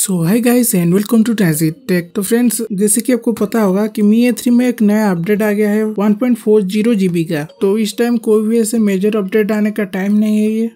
so hi guys and welcome to Transit Tech तो friends जैसे कि आपको पता होगा कि मी ए थ्री में एक नया अपडेट आ गया है 1.40 जीबी का तो इस टाइम कोई भी ऐसे मेजर अपडेट आने का टाइम नहीं है ये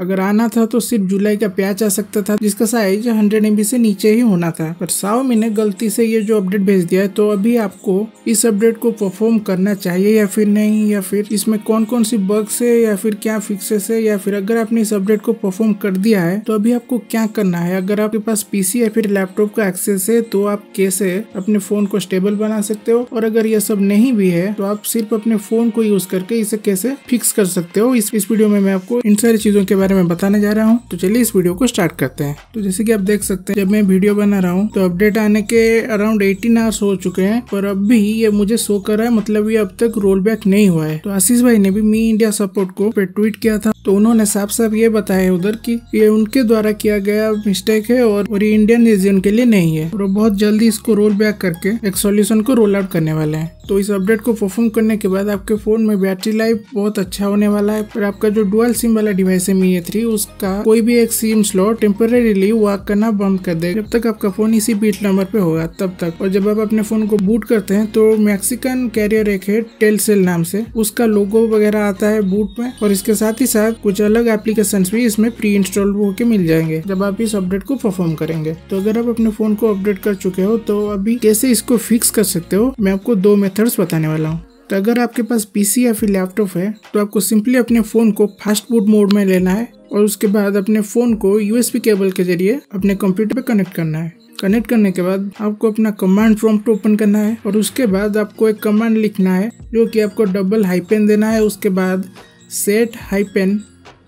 अगर आना था तो सिर्फ जुलाई का प्याज आ सकता था जिसका साइज 100 एम से नीचे ही होना था पर साओमी ने गलती से ये जो अपडेट भेज दिया है तो अभी आपको इस अपडेट को परफॉर्म करना चाहिए या फिर नहीं या फिर इसमें कौन कौन सी बग्स है या फिर क्या फिक्सेस है या फिर अगर आपने इस अपडेट को परफॉर्म कर दिया है तो अभी आपको क्या करना है अगर आपके पास पीसी या फिर लैपटॉप का एक्सेस है तो आप कैसे अपने फोन को स्टेबल बना सकते हो और अगर यह सब नहीं भी है तो आप सिर्फ अपने फोन को यूज करके इसे कैसे फिक्स कर सकते हो इस, इस वीडियो में मैं आपको इन सारी चीजों के बारे में बताने जा रहा हूँ तो चलिए इस वीडियो को स्टार्ट करते हैं तो जैसे कि आप देख सकते हैं जब मैं वीडियो बना रहा हूँ तो अपडेट आने के अराउंड एटीन आवर्स हो चुके हैं पर अब भी ये मुझे शो कर रहा है मतलब ये अब तक रोल बैक नहीं हुआ है तो आशीष भाई ने भी मी इंडिया सपोर्ट को ट्वीट किया था तो उन्होंने साफ साफ ये बताया उधर की ये उनके द्वारा किया गया मिस्टेक है और, और ये इंडियन रीजन के लिए नहीं है और बहुत जल्दी इसको रोल बैक करके एक सोल्यूशन को रोल आउट करने वाले हैं तो इस अपडेट को परफॉर्म करने के बाद आपके फ़ोन में बैटरी लाइफ बहुत अच्छा होने वाला है पर आपका जो डुअल सिम वाला डिवाइस है मी ए थ्री उसका कोई भी एक सिम स्लॉट टेम्परेरीली वर्क करना बंद कर देगा जब तक आपका फ़ोन इसी बीट नंबर पे होगा तब तक और जब आप अपने फ़ोन को बूट करते हैं तो मैक्सिकन कैरियर एक है टेलसेल नाम से उसका लोगो वगैरह आता है बूट में और इसके साथ ही साथ कुछ अलग एप्लीकेशन भी इसमें प्री इंस्टॉल होकर मिल जाएंगे जब आप इस अपडेट को परफॉर्म करेंगे तो अगर आप अपने फ़ोन को अपडेट कर चुके हो तो अभी कैसे इसको फिक्स कर सकते हो मैं आपको दो मेथड मेथड्स बताने वाला हूँ तो अगर आपके पास पीसी या फिर लैपटॉप है तो आपको सिंपली अपने फ़ोन को फास्ट बूट मोड में लेना है और उसके बाद अपने फ़ोन को यूएसबी केबल के जरिए अपने कंप्यूटर पे कनेक्ट करना है कनेक्ट करने के बाद आपको अपना कमांड प्रॉम्प्ट ओपन करना है और उसके बाद आपको एक कमांड लिखना है जो कि आपको डबल हाईपेन देना है उसके बाद set hyphen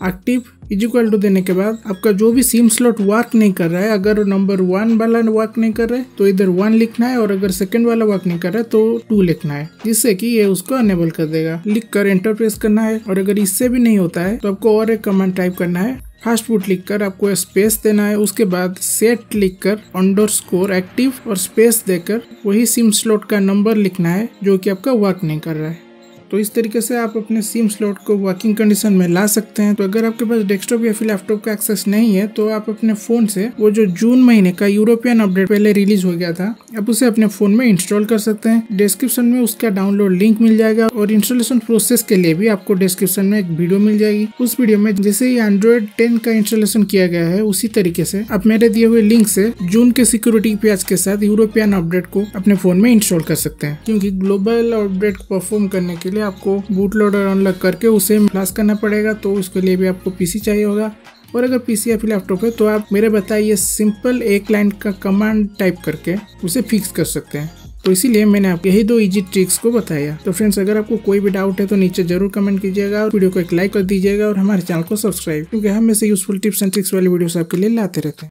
active equal to देने के बाद आपका जो भी सिम स्लॉट वर्क नहीं कर रहा है अगर नंबर वन वाला वर्क नहीं कर रहा है तो इधर वन लिखना है और अगर सेकंड वाला वर्क नहीं कर रहा है तो टू लिखना है जिससे कि ये उसको अनेबल कर देगा लिख कर एंटर प्रेस करना है और अगर इससे भी नहीं होता है तो आपको और एक कमांड टाइप करना है फास्ट फूड लिख कर आपको स्पेस देना है उसके बाद सेट लिख कर अंडर स्कोर एक्टिव और स्पेस देकर वही सिम स्लॉट का नंबर लिखना है जो कि आपका वर्क नहीं कर रहा है तो इस तरीके से आप अपने सिम स्लॉट को वर्किंग कंडीशन में ला सकते हैं तो अगर आपके पास डेस्कटॉप या फिर लैपटॉप का एक्सेस नहीं है तो आप अपने फ़ोन से वो जो जून महीने का यूरोपियन अपडेट पहले रिलीज हो गया था आप उसे अपने फ़ोन में इंस्टॉल कर सकते हैं डिस्क्रिप्शन में उसका डाउनलोड लिंक मिल जाएगा और इंस्टॉलेशन प्रोसेस के लिए भी आपको डिस्क्रिप्शन में एक वीडियो मिल जाएगी उस वीडियो में जैसे ही एंड्रॉइड टेन का इंस्टॉलेशन किया गया है उसी तरीके से आप मेरे दिए हुए लिंक से जून के सिक्योरिटी प्याज के साथ यूरोपियन अपडेट को अपने फ़ोन में इंस्टॉल कर सकते हैं क्योंकि ग्लोबल अपडेट परफॉर्म करने के लिए लिए आपको बूट लोडर अनलॉक करके उसे फ्लश करना पड़ेगा तो उसके लिए भी आपको पीसी चाहिए होगा और अगर पीसी या फिर लैपटॉप है तो आप मेरे बताइए सिंपल एक लाइन का कमांड टाइप करके उसे फिक्स कर सकते हैं तो इसीलिए मैंने आपको यही दो इजी ट्रिक्स को बताया तो फ्रेंड्स अगर आपको कोई भी डाउट है तो नीचे जरूर कमेंट कीजिएगा और वीडियो को एक लाइक कर दीजिएगा और हमारे चैनल को सब्सक्राइब क्योंकि हम ऐसे यूजफुल टिप्स एंड ट्रिक्स वाले वीडियोस आपके लिए लाते रहते हैं